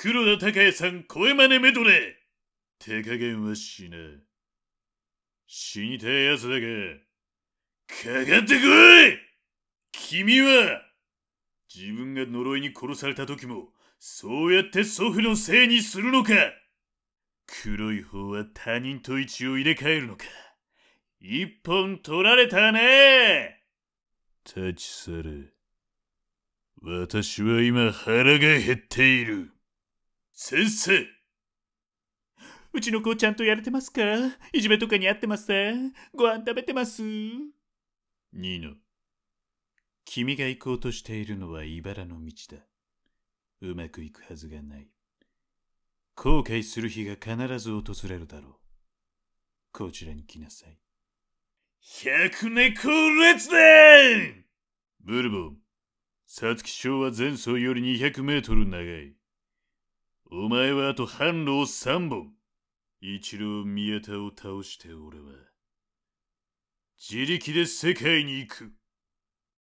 黒田隆也さん声真似メドレー手加減はしない。死にたい奴だが、かかってこい君は、自分が呪いに殺された時も、そうやって祖父のせいにするのか黒い方は他人と位置を入れ替えるのか一本取られたね立ち去れ。私は今腹が減っている。先生うちの子ちゃんとやれてますかいじめとかにあってますご飯食べてますニノ、君が行こうとしているのは茨の道だ。うまくいくはずがない。後悔する日が必ず訪れるだろう。こちらに来なさい。百猫列伝ブルボン、皐月賞は前走より200メートル長い。お前はあと半路を三本。一郎宮田を倒して俺は、自力で世界に行く。